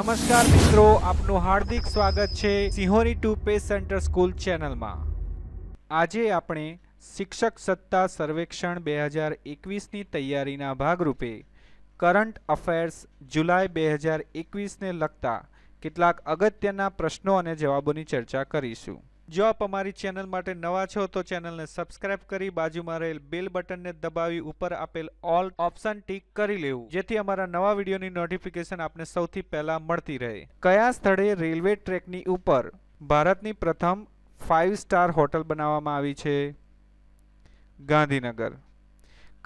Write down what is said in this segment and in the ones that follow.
નમસ્કાર મિત્રો આપનું હાર્દિક સ્વાગત છે સિંહોની ટુ પે સેન્ટર સ્કૂલ ચેનલમાં આજે આપણે શિક્ષક સત્તા સર્વેક્ષણ બે હજાર એકવીસની તૈયારીના ભાગરૂપે કરંટ અફેર્સ જુલાઈ બે હજાર એકવીસને લગતા કેટલાક અગત્યના પ્રશ્નો અને જવાબોની ચર્ચા કરીશું જો આપ અમારી ચેનલ માટે નવા છો તો ચેનલને સબસ્ક્રાઇબ કરી બાજુમાં રહેલ બેલ બટનને દબાવી ઉપર આપેલ ઓલ ઓપ્શન ટીક કરી લેવું જેથી અમારા નવા વિડીયોની નોટિફિકેશન આપને સૌથી પહેલા મળતી રહે કયા સ્થળે રેલવે ટ્રેકની ઉપર ભારતની પ્રથમ ફાઇવ સ્ટાર હોટલ બનાવવામાં આવી છે ગાંધીનગર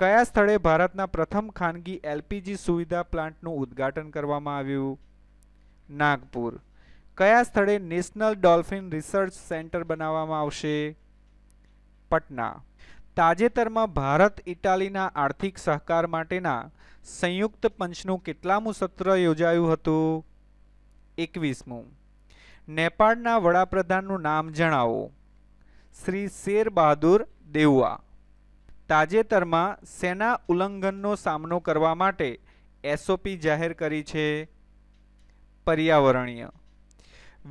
કયા સ્થળે ભારતના પ્રથમ ખાનગી એલપીજી સુવિધા પ્લાન્ટનું ઉદ્ઘાટન કરવામાં આવ્યું નાગપુર કયા સ્થળે નેશનલ ડોલ્ફિન રિસર્ચ સેન્ટર બનાવવામાં આવશે પટના તાજેતરમાં ભારત ઇટાલીના આર્થિક સહકાર માટેના સંયુક્ત પંચનું કેટલામું સત્ર યોજાયું હતું એકવીસમું નેપાળના વડાપ્રધાનનું નામ જણાવો શ્રી શેર બહાદુર દેવવા તાજેતરમાં સેના ઉલ્લંઘનનો સામનો કરવા માટે એસઓપી જાહેર કરી છે પર્યાવરણીય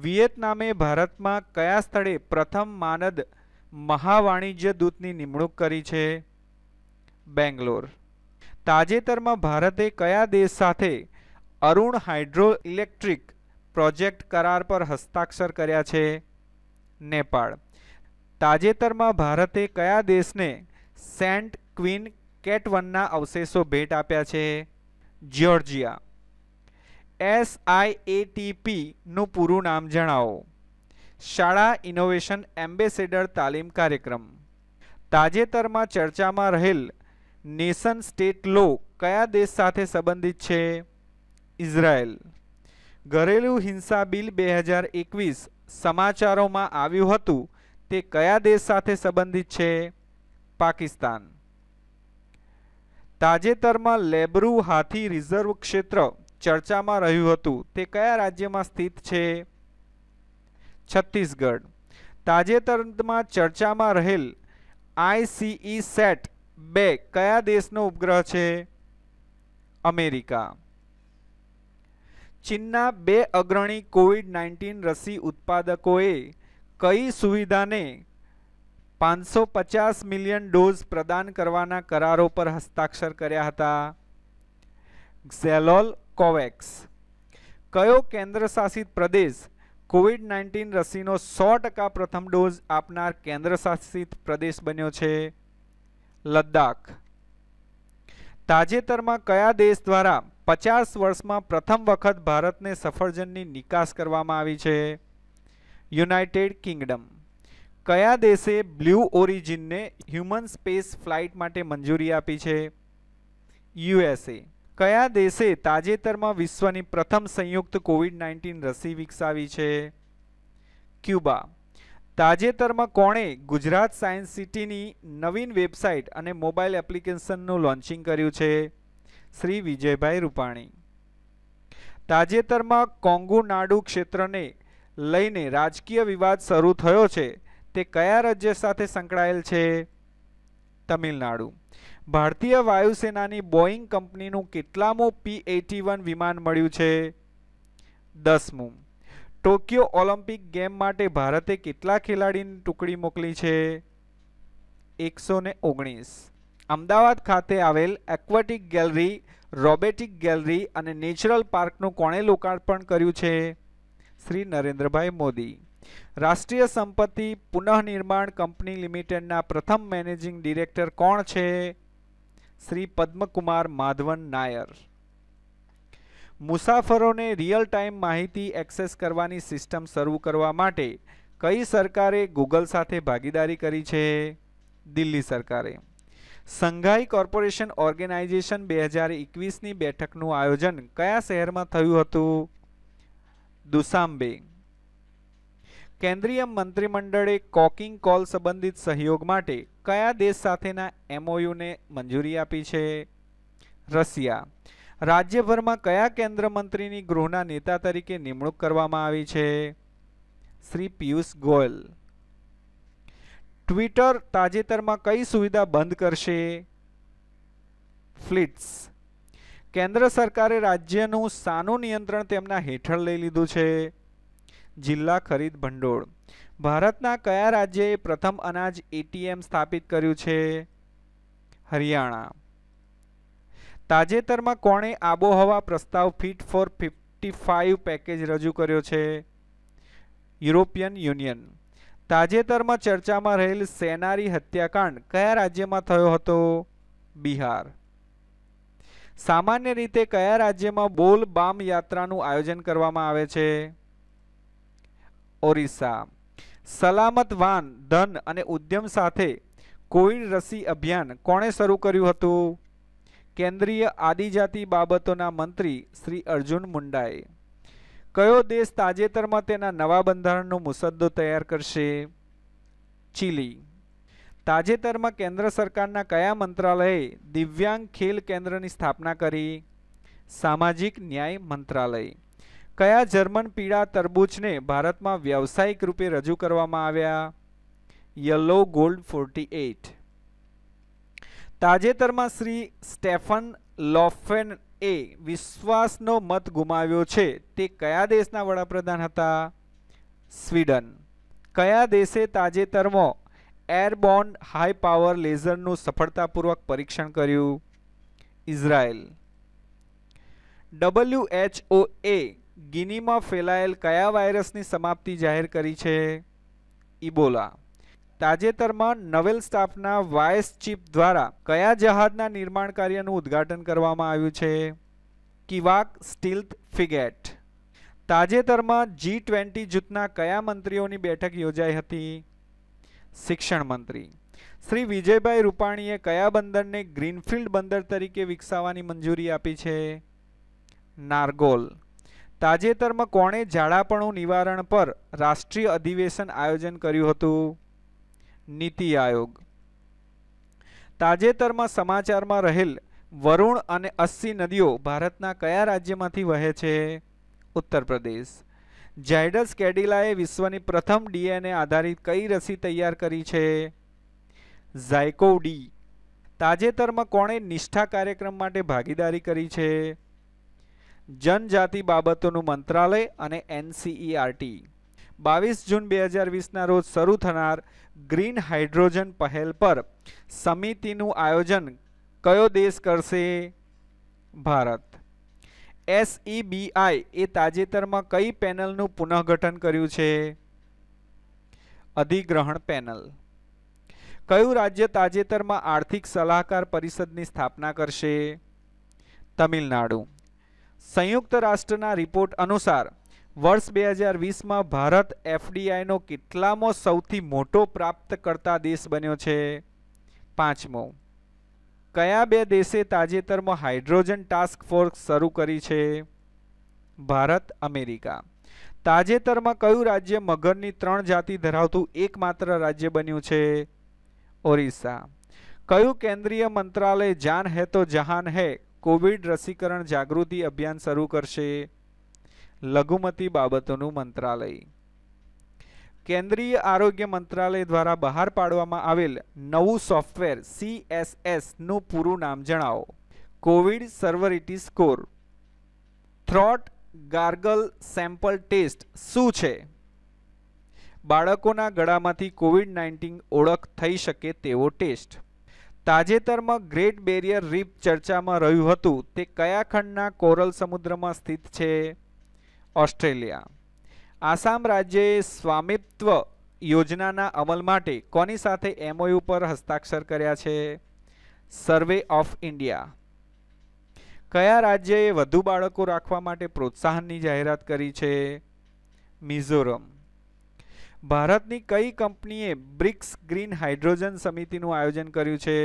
વિયેતનામે ભારતમાં કયા સ્થળે પ્રથમ માનદ મહાવાણિજ્ય દૂતની નિમણૂક કરી છે બેંગ્લોર તાજેતરમાં ભારતે કયા દેશ સાથે અરુણ હાઇડ્રો ઇલેક્ટ્રિક પ્રોજેક્ટ કરાર પર હસ્તાક્ષર કર્યા છે નેપાળ તાજેતરમાં ભારતે કયા દેશને સેન્ટ ક્વીન કેટવનના અવશેષો ભેટ આપ્યા છે જ્યોર્જિયા એસ આઈ એસઆઈએટીપીનું પૂરું નામ જણાવો શાળા ઇનોવેશન એમ્બેસેડર તાલીમ કાર્યક્રમ તાજેતરમાં ચર્ચામાં રહેલ નેશન સ્ટેટ લો કયા દેશ સાથે સંબંધિત છે ઇઝરાયલ ઘરેલું હિંસા બિલ બે હજાર એકવીસ સમાચારોમાં આવ્યું હતું તે કયા દેશ સાથે સંબંધિત છે પાકિસ્તાન તાજેતરમાં લેબરૂ હાથી રિઝર્વ ક્ષેત્ર ચર્ચામાં રહ્યું હતું તે કયા રાજ્યમાં સ્થિત છે છત્તીસગઢ તાજેતરમાં ચર્ચામાં રહેલ આઈસીઈ સેટ બે કયા દેશનો ઉપગ્રહ છે અમેરિકા ચીનના બે અગ્રણી કોવિડ નાઇન્ટીન રસી ઉત્પાદકોએ કઈ સુવિધાને પાંચસો પચાસ મિલિયન ડોઝ પ્રદાન કરવાના કરારો પર હસ્તાક્ષર કર્યા હતા ઝેલોલ કોવેક્સ કયો કેન્દ્રશાસિત પ્રદેશ કોવિડ નાઇન્ટીન રસીનો સો ટકા પ્રથમ ડોઝ આપનાર કેન્દ્રશાસિત પ્રદેશ બન્યો છે લદ્દાખ તાજેતરમાં કયા દેશ દ્વારા પચાસ વર્ષમાં પ્રથમ વખત ભારતને સફરજનની નિકાસ કરવામાં આવી છે યુનાઇટેડ કિંગડમ કયા દેશે બ્લુ ઓરિજિનને હ્યુમન સ્પેસ ફ્લાઇટ માટે મંજૂરી આપી છે યુએસએ કયા દેશે તાજેતરમાં વિશ્વની પ્રથમ સંયુક્ત કોવિડ નાઇન્ટીન રસી વિકસાવી છે ક્યુબા તાજેતરમાં કોણે ગુજરાત સાયન્સ સિટીની નવીન વેબસાઇટ અને મોબાઈલ એપ્લિકેશનનું લોન્ચિંગ કર્યું છે શ્રી વિજયભાઈ રૂપાણી તાજેતરમાં કોંગુ નાડુ ક્ષેત્રને લઈને રાજકીય વિવાદ શરૂ થયો છે તે કયા રાજ્ય સાથે સંકળાયેલ છે તમિલનાડુ ભારતીય વાયુસેનાની બોઈંગ કંપનીનું કેટલામું પી એટી વન વિમાન મળ્યું છે દસમું ટોક્યો ઓલિમ્પિક ગેમ માટે ભારતે કેટલા ખેલાડીની ટુકડી મોકલી છે એકસો ને ઓગણીસ અમદાવાદ ખાતે આવેલ એક્વાટિક ગેલેરી રોબેટિક ગેલેરી અને નેચરલ પાર્કનું કોણે લોકાર્પણ કર્યું છે શ્રી નરેન્દ્રભાઈ મોદી રાષ્ટ્રીય સંપત્તિ પુનઃનિર્માણ કંપની લિમિટેડના પ્રથમ મેનેજિંગ ડિરેક્ટર કોણ છે શ્રી પદ્મકુમાર માધવન નાયર મુસાફરોને રિયલ ટાઈમ માહિતી એક્સેસ કરવાની સિસ્ટમ શરૂ કરવા માટે કઈ સરકારે ગૂગલ સાથે ભાગીદારી કરી છે દિલ્હી સરકારે સંઘાઈ કોર્પોરેશન ઓર્ગેનાઇઝેશન બે હજાર એકવીસની બેઠકનું આયોજન કયા શહેરમાં થયું હતું દુસાંબે કેન્દ્રીય મંત્રીમંડળે કોકિંગ કોલ સંબંધિત સહયોગ માટે કયા દેશ સાથેના એમઓયુને મંજૂરી આપી છે રશિયા રાજ્યભરમાં કયા કેન્દ્ર મંત્રીની ગૃહના નેતા તરીકે નિમણૂક કરવામાં આવી છે શ્રી પિયુષ ગોયલ ટ્વિટર તાજેતરમાં કઈ સુવિધા બંધ કરશે ફ્લિટ્સ કેન્દ્ર સરકારે રાજ્યનું સાનું નિયંત્રણ તેમના હેઠળ લઈ લીધું છે જિલ્લા ખરીદ ભંડોળ ભારતના કયા રાજ્યએ પ્રથમ અનાજ એટીએમ સ્થાપિત કર્યું છે હરિયાણા તાજેતરમાં કોણે આબોહવા પ્રસ્તાવ fit for fifty five package રજૂ કર્યો છે યુરોપિયન યુનિયન તાજેતરમાં ચર્ચામાં રહેલ સેનારી હત્યાકાંડ કયા રાજ્યમાં થયો હતો બિહાર સામાન્ય રીતે કયા રાજ્યમાં બોલ બામ યાત્રાનું આયોજન કરવામાં આવે છે ઓરિસ્સા સલામત વાન ધન અને ઉદ્યમ સાથે કોવિડ રસી અભિયાન કોણે શરૂ કર્યું હતું કેન્દ્રીય આદિજાતિ બાબતોના મંત્રી શ્રી અર્જુન મુંડાએ કયો દેશ તાજેતરમાં તેના નવા બંધારણનો મુસદ્દો તૈયાર કરશે ચીલી તાજેતરમાં કેન્દ્ર સરકારના કયા મંત્રાલયે દિવ્યાંગ ખેલ કેન્દ્રની સ્થાપના કરી સામાજિક ન્યાય મંત્રાલય કયા જર્મન પીળા તરબૂચને ભારતમાં વ્યવસાયિક રૂપે રજૂ કરવામાં આવ્યા યલો ગોલ્ડ ફોર્ટી એઇટ તાજેતરમાં શ્રી સ્ટેફન લોફેન એ વિશ્વાસનો મત ગુમાવ્યો છે તે કયા દેશના વડાપ્રધાન હતા સ્વીડન કયા દેશે તાજેતરમાં એરબોર્ન હાઈ પાવર લેઝરનું સફળતાપૂર્વક પરીક્ષણ કર્યું ઇઝરાયલ ડબલ્યુએચઓએ ગિનીમાં ફેલાયેલ કયા વાયરસની સમાપ્તિ જાહેર કરી છે ઇબોલા તાજેતરમાં નવેલ સ્ટાફના વાયસ ચીપ દ્વારા કયા જહાજના નિર્માણ કાર્યનું ઉદ્ઘાટન કરવામાં આવ્યું છે કિવાક સ્ટીલ્થ ફિગેટ તાજેતરમાં જી ટ્વેન્ટી જૂથના કયા મંત્રીઓની બેઠક યોજાઈ હતી શિક્ષણ મંત્રી શ્રી વિજયભાઈ રૂપાણીએ કયા બંદરને ગ્રીનફિલ્ડ બંદર તરીકે વિકસાવવાની મંજૂરી આપી છે નાર્ગોલ તાજેતરમાં કોણે ઝાડાપણું નિવારણ પર રાષ્ટ્રીય અધિવેશન આયોજન કર્યું હતું નીતિ આયોગ તાજેતરમાં સમાચારમાં રહેલ વરુણ અને અસ્સી નદીઓ ભારતના કયા રાજ્યમાંથી વહે છે ઉત્તર પ્રદેશ ઝાયડસ કેડિલાએ વિશ્વની પ્રથમ ડીએનએ આધારિત કઈ રસી તૈયાર કરી છે ઝાયકો ડી તાજેતરમાં કોણે નિષ્ઠા કાર્યક્રમ માટે ભાગીદારી કરી છે જનજાતિ બાબતોનું મંત્રાલય અને એનસીઈઆરટી બાવીસ જૂન બે હજાર વીસના રોજ શરૂ થનાર ગ્રીન હાઇડ્રોજન પહેલ પર સમિતિનું આયોજન કયો દેશ કરશે ભારત એસઈબીઆઈ એ તાજેતરમાં કઈ પેનલનું પુનઃગઠન કર્યું છે અધિગ્રહણ પેનલ કયું રાજ્ય તાજેતરમાં આર્થિક સલાહકાર પરિષદની સ્થાપના કરશે તમિલનાડુ સંયુક્ત રાષ્ટ્રના રિપોર્ટ અનુસાર વર્ષ બે હજાર વીસમાં ભારત એફડીઆઈનો કેટલામો સૌથી મોટો પ્રાપ્તકર્તા દેશ બન્યો છે પાંચમો કયા બે દેશે તાજેતરમાં હાઇડ્રોજન ટાસ્ક ફોર્સ શરૂ કરી છે ભારત અમેરિકા તાજેતરમાં કયું રાજ્ય મગરની ત્રણ જાતિ ધરાવતું એકમાત્ર રાજ્ય બન્યું છે ઓરિસ્સા કયું કેન્દ્રીય મંત્રાલય જાન હે તો જહાન હે કોવિડ રસીકરણ જાગૃતિ અભિયાન શરૂ કરશે લઘુમતી બાબતોનું મંત્રાલય કેન્દ્રીય આરોગ્ય મંત્રાલય દ્વારા બહાર પાડવામાં આવેલ નવું સોફ્ટવેર સીએસએસનું પૂરું નામ જણાવો covid severity score throat gargle sample test શું છે બાળકોના ગળામાંથી કોવિડ નાઇન્ટીન ઓળખ થઈ શકે તેવો ટેસ્ટ તાજેતરમાં ગ્રેટ બેરિયર રીપ ચર્ચામાં રહ્યું હતું તે કયા ખંડના કોરલ સમુદ્રમાં સ્થિત છે ઓસ્ટ્રેલિયા આસામ રાજ્યે સ્વામિત્વ યોજનાના અમલ માટે કોની સાથે એમઓયુ પર હસ્તાક્ષર કર્યા છે સર્વે ઓફ ઇન્ડિયા કયા રાજ્યએ વધુ બાળકો રાખવા માટે પ્રોત્સાહનની જાહેરાત કરી છે મિઝોરમ ભારતની કઈ કંપનીએ બ્રિક્સ ગ્રીન હાઇડ્રોજન સમિતિનું આયોજન કર્યું છે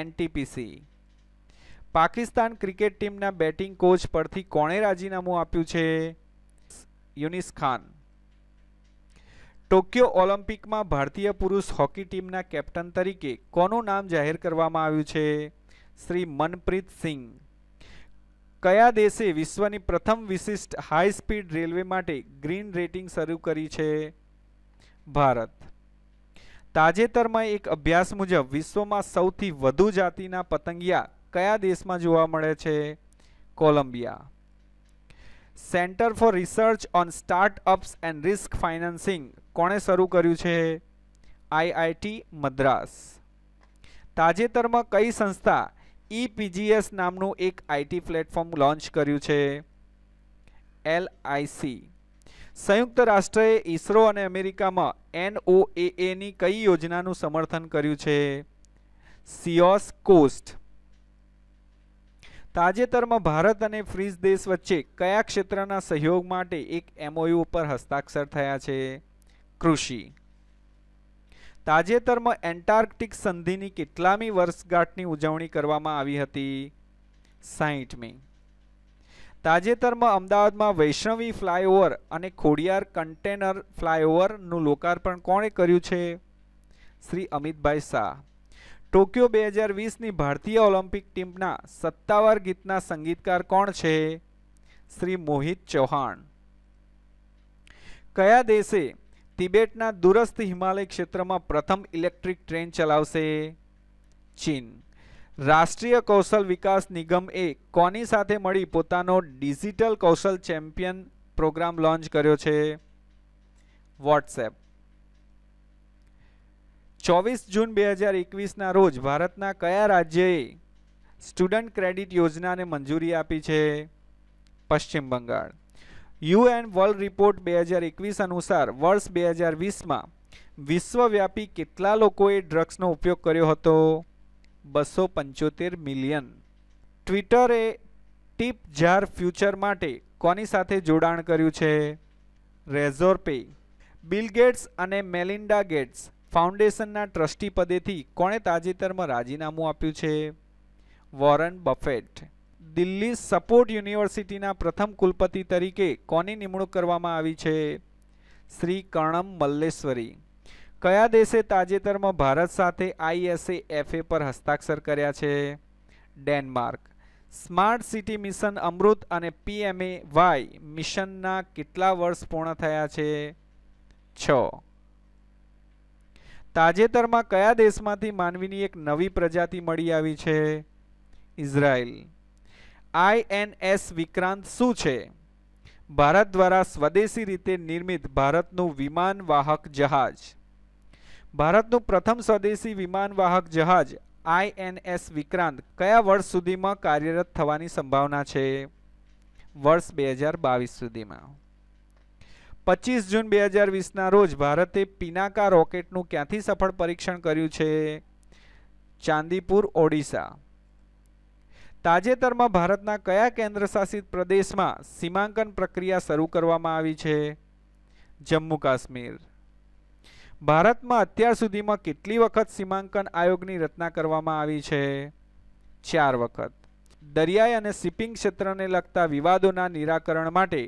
એનટીપીસી પાકિસ્તાન ક્રિકેટ ટીમના બેટિંગ કોચ પરથી કોણે રાજીનામું આપ્યું છે યુનિસ ખાન ટોક્યો ઓલિમ્પિકમાં ભારતીય પુરુષ હોકી ટીમના કેપ્ટન તરીકે કોનું નામ જાહેર કરવામાં આવ્યું છે શ્રી મનપ્રીત સિંહ કયા દેશે વિશ્વની પ્રથમ વિશિષ્ટ હાઈ સ્પીડ રેલવે માટે ગ્રીન રેટિંગ શરૂ કરી છે ભારત તાજેતરમાં એક અભ્યાસ મુજબ વિશ્વમાં સૌથી વધુ જાતિના પતંગિયા કયા દેશમાં જોવા મળે છે Columbia center for research on startups and risk financing કોણે શરૂ કર્યું છે આઈઆઈટી મદ્રાસ તાજેતરમાં કઈ સંસ્થા ઈપીજીએસ નામનું એક આઈટી પ્લેટફોર્મ લોન્ચ કર્યું છે એલઆઈસી સંયુક્ત રાષ્ટ્રએ ઇસરો અને અમેરિકામાં એનઓએએની કઈ યોજનાનું સમર્થન કર્યું છે સિયોસ કોસ્ટ તાજેતરમાં ભારત અને ફ્રીજ દેશ વચ્ચે કયા ક્ષેત્રના સહયોગ માટે એક એમઓયુ ઉપર હસ્તાક્ષર થયા છે કૃષિ તાજેતરમાં એન્ટાર્કટિક સંધિની કેટલામી વર્ષગાંઠની ઉજવણી કરવામાં આવી હતી સાહીઠમી તાજેતરમાં અમદાવાદમાં વૈષ્ણવી ફ્લાયઓવર અને ખોડિયાર કન્ટેનર ફ્લાયઓવરનું લોકાર્પણ કોણે કર્યું છે શ્રી અમિતભાઈ શાહ ટોક્યો બે હજાર વીસની ભારતીય ઓલિમ્પિક ટીમના સત્તાવાર ગીતના સંગીતકાર કોણ છે શ્રી મોહિત ચૌહાણ કયા દેશે તિબેટના દૂરસ્થ હિમાલય ક્ષેત્રમાં પ્રથમ ઇલેક્ટ્રિક ટ્રેન ચલાવશે ચીન રાષ્ટ્રીય કૌશલ વિકાસ નિગમ એ કોની સાથે મળી પોતાનો digital Kaushal champion program launch કર્યો છે વોટ્સએપ ચોવીસ જૂન બે હજાર એકવીસના રોજ ભારતના કયા રાજ્યએ સ્ટુડન્ટ ક્રેડિટ યોજનાને મંજૂરી આપી છે Paschim Bengal U N world report બે હજાર એકવીસ અનુસાર વર્ષ બે હજાર વીસમાં વિશ્વવ્યાપી કેટલા લોકોએ ડ્રગ્સનો ઉપયોગ કર્યો હતો બસો પંચોતેર મિલિયન ટ્વિટરે ટીપ ઝાર ફ્યુચર માટે કોની સાથે જોડાણ કર્યું છે રેઝોર બિલ ગેટ્સ અને મેલિન્ડા ગેટ્સ ફાઉન્ડેશનના ટ્રસ્ટી પદેથી કોણે તાજેતરમાં રાજીનામું આપ્યું છે વોરન બફેટ દિલ્હી સપોર્ટ યુનિવર્સિટીના પ્રથમ કુલપતિ તરીકે કોની નિમણૂક કરવામાં આવી છે શ્રી કર્ણમ મલ્લેશ્વરી કયા દેશે તાજેતરમાં ભારત સાથે આઈએસએ એફએ પર હસ્તાક્ષર કર્યા છે Denmark smart city mission Amrut અને પીએમએ વાય મિશનના કેટલા વર્ષ પૂર્ણ થયા છે છ તાજેતરમાં કયા દેશમાંથી માનવીની એક નવી પ્રજાતિ મળી આવી છે ઇઝરાયલ આઈએનએસ વિક્રાંત શું છે ભારત દ્વારા સ્વદેશી રીતે નિર્મિત ભારતનું વિમાન વાહક જહાજ ભારતનું પ્રથમ સ્વદેશી વિમાનવાહક જહાજ આઈએનએસ વિક્રાંત કયા વર્ષ સુધીમાં કાર્યરત થવાની સંભાવના છે વર્ષ બે હજાર બાવીસ સુધીમાં પચીસ જૂન બે હજાર વીસના રોજ ભારતે પિનાકા રોકેટનું ક્યાંથી સફળ પરીક્ષણ કર્યું છે ચાંદીપુર ઓડિશા તાજેતરમાં ભારતના કયા કેન્દ્રશાસિત પ્રદેશમાં સીમાંકન પ્રક્રિયા શરૂ કરવામાં આવી છે જમ્મુ કાશ્મીર ભારતમાં અત્યાર સુધીમાં કેટલી વખત સીમાંકન આયોગની રચના કરવામાં આવી છે ચાર વખત દરિયાઈ અને શિપિંગ ક્ષેત્રને લગતા વિવાદોના નિરાકરણ માટે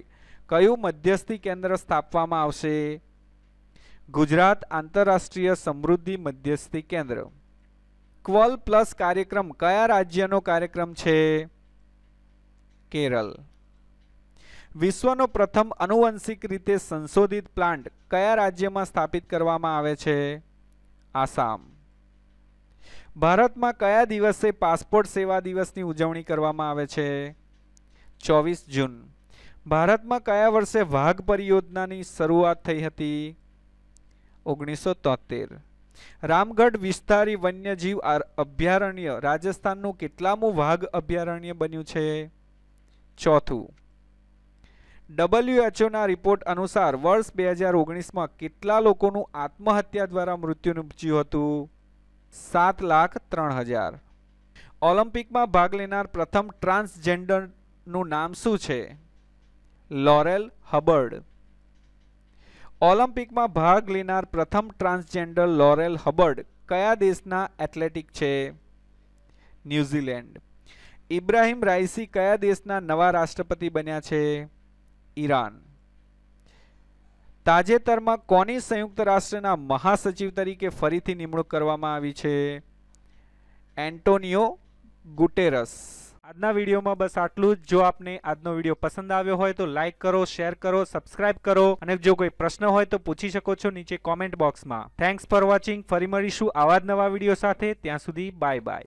કયું મધ્યસ્થી કેન્દ્ર સ્થાપવામાં આવશે ગુજરાત આંતરરાષ્ટ્રીય સમૃદ્ધિ મધ્યસ્થી કેન્દ્ર ક્વલ પ્લસ કાર્યક્રમ કયા રાજ્યનો કાર્યક્રમ છે કેરળ વિશ્વનો પ્રથમ આનુવંશિક રીતે સંશોધિત પ્લાન્ટ કયા રાજ્યમાં સ્થાપિત કરવામાં આવે છે આસામ ભારતમાં કયા દિવસે પાસપોર્ટ સેવા દિવસની ઉજવણી કરવામાં આવે છે ચોવીસ જૂન ભારતમાં કયા વર્ષે વાઘ પરિયોજનાની શરૂઆત થઈ હતી ઓગણીસો તોતેર રામગઢ વિસ્તારી વન્યજીવ અભયારણ્ય રાજસ્થાનનું કેટલામું વાઘ અભયારણ્ય બન્યું છે ચોથું ડબલ્યુએચઓના રિપોર્ટ અનુસાર વર્ષ બે હજાર ઓગણીસમાં કેટલા લોકોનું આત્મહત્યા દ્વારા મૃત્યુ નીપજ્યું હતું સાત લાખ ત્રણ હજાર ઓલિમ્પિકમાં ભાગ લેનાર પ્રથમ ટ્રાન્સજેન્ડરનું નામ શું છે લોરેલ હબર્ડ ઓલિમ્પિકમાં ભાગ લેનાર પ્રથમ ટ્રાન્સજેન્ડર લોરેલ હબર્ડ કયા દેશના એથ્લેટિક છે ન્યૂઝીલેન્ડ ઇબ્રાહિમ રાઇસી કયા દેશના નવા રાષ્ટ્રપતિ બન્યા છે 이란 તાજેતરમાં કોની સંયુક્ત રાષ્ટ્રના મહાસચિવ તરીકે ફરીથી નિમણૂક કરવામાં આવી છે એન્ટોનિયો ગુટેરસ આજના વિડિયોમાં બસ આટલું જ જો આપને આજનો વિડિયો પસંદ આવ્યો હોય તો લાઈક કરો શેર કરો સબ્સ્ક્રાઇબ કરો અને જો કોઈ પ્રશ્ન હોય તો પૂછી શકો છો નીચે કોમેન્ટ બોક્સમાં થેન્ક્સ ફોર વોચિંગ ફરી મળીશું આવા નવા વિડિયો સાથે ત્યાં સુધી બાય બાય